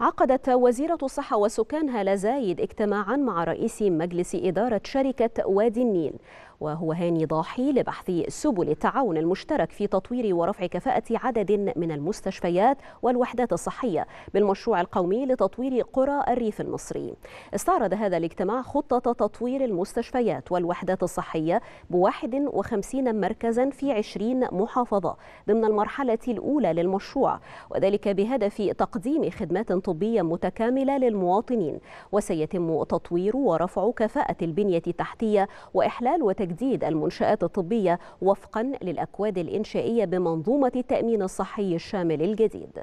عقدت وزيرة الصحة والسكان لزايد زايد اجتماعا مع رئيس مجلس إدارة شركة وادي النيل وهو هاني ضاحي لبحث سبل التعاون المشترك في تطوير ورفع كفاءة عدد من المستشفيات والوحدات الصحية بالمشروع القومي لتطوير قرى الريف المصري استعرض هذا الاجتماع خطة تطوير المستشفيات والوحدات الصحية ب 51 مركزا في 20 محافظة ضمن المرحلة الأولى للمشروع وذلك بهدف تقديم خدمات طبية متكاملة للمواطنين وسيتم تطوير ورفع كفاءة البنية التحتية وإحلال وتجديد وتجديد المنشآت الطبية وفقا للأكواد الإنشائية بمنظومة التأمين الصحي الشامل الجديد